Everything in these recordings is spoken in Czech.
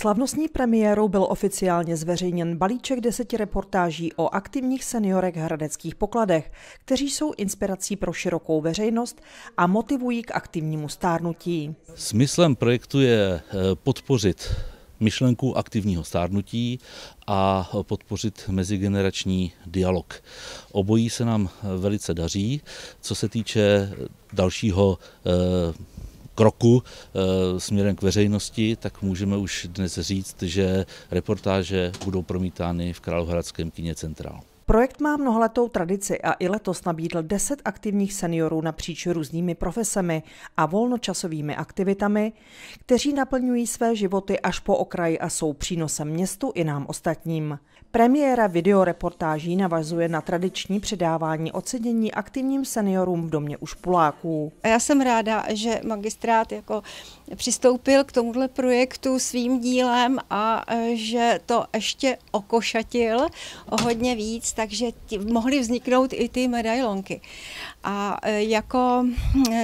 Slavnostní premiérou byl oficiálně zveřejněn balíček deseti reportáží o aktivních seniorech hradeckých pokladech, kteří jsou inspirací pro širokou veřejnost a motivují k aktivnímu stárnutí. Smyslem projektu je eh, podpořit myšlenku aktivního stárnutí a podpořit mezigenerační dialog. Obojí se nám eh, velice daří, co se týče eh, dalšího kroku eh, směrem k veřejnosti, tak můžeme už dnes říct, že reportáže budou promítány v Královéhradeckém kině Centrál. Projekt má mnohletou tradici a i letos nabídl 10 aktivních seniorů napříč různými profesemi a volnočasovými aktivitami, kteří naplňují své životy až po okraji a jsou přínosem městu i nám ostatním. Premiéra videoreportáží navazuje na tradiční předávání ocenění aktivním seniorům v domě už Puláků. já jsem ráda, že magistrát jako přistoupil k tomuhle projektu svým dílem a e, že to ještě okošatil o hodně víc, takže tí, mohly vzniknout i ty medailonky. A e, jako hm,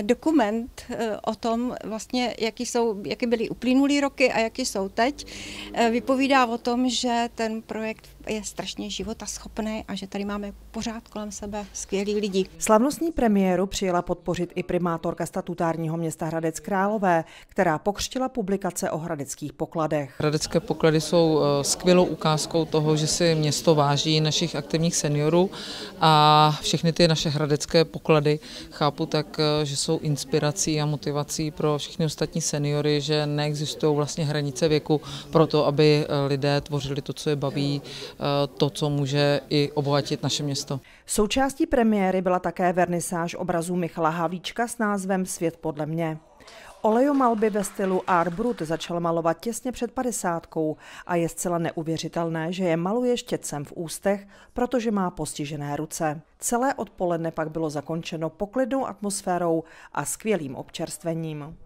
dokument e, o tom, vlastně, jaký, jsou, jaké byly uplynulý roky a jaký jsou teď, e, vypovídá o tom, že ten projekt je strašně životaschopný a že tady máme pořád kolem sebe skvělý lidi. Slavnostní premiéru přijela podpořit i primátorka statutárního města Hradec Králové, která pokřtila publikace o hradeckých pokladech. Hradecké poklady jsou eh, skvělou ukázkou toho, že si město váží našich aktivních seniorů a všechny ty naše hradecké poklady chápu tak, eh, že jsou inspirací a motivací pro všechny ostatní seniory, že neexistují vlastně hranice věku pro to, aby eh, lidé tvořili to, co je baví, Eh, to, co může i obohatit naše město. Součástí premiéry byla také vernisáž obrazů Michala Havlíčka s názvem Svět podle mě. Olejomalby ve stylu Art Brut začal malovat těsně před padesátkou a je zcela neuvěřitelné, že je maluje štětcem v ústech, protože má postižené ruce. Celé odpoledne pak bylo zakončeno poklidnou atmosférou a skvělým občerstvením.